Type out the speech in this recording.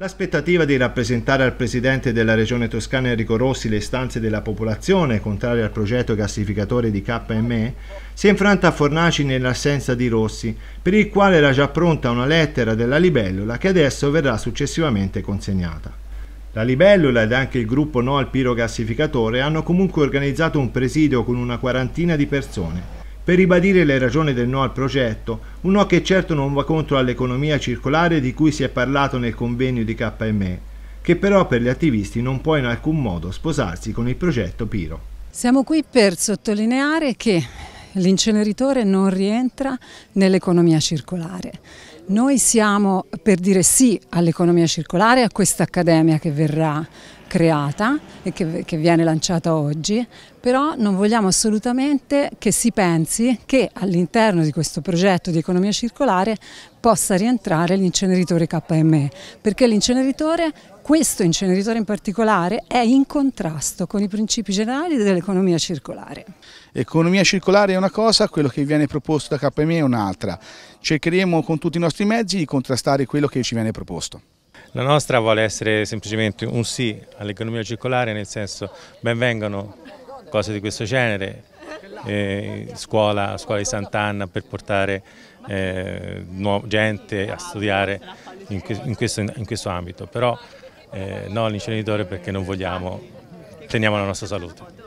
L'aspettativa di rappresentare al presidente della regione toscana Enrico Rossi le istanze della popolazione contraria al progetto gasificatore di KME si è infranta a Fornaci nell'assenza di Rossi, per il quale era già pronta una lettera della libellula che adesso verrà successivamente consegnata. La libellula ed anche il gruppo No al pirogassificatore hanno comunque organizzato un presidio con una quarantina di persone per ribadire le ragioni del no al progetto un no che certo non va contro all'economia circolare di cui si è parlato nel convegno di KME, che però per gli attivisti non può in alcun modo sposarsi con il progetto Piro. Siamo qui per sottolineare che l'inceneritore non rientra nell'economia circolare. Noi siamo per dire sì all'economia circolare, a questa accademia che verrà creata e che, che, viene lanciata oggi, però non vogliamo assolutamente che si pensi che all'interno di questo progetto di economia circolare possa rientrare l'inceneritore KME, perché l'inceneritore questo inceneritore in particolare è in contrasto con i principi generali dell'economia circolare. Economia circolare è una cosa, quello che viene proposto da KME è un'altra. Cercheremo con tutti i nostri mezzi di contrastare quello che ci viene proposto. La nostra vuole essere semplicemente un sì all'economia circolare, nel senso benvengano cose di questo genere, eh, scuola, scuola di Sant'Anna per portare eh, gente a studiare in, questo, in questo ambito. Però eh, no all'inceneritore perché non vogliamo, teniamo la nostra salute.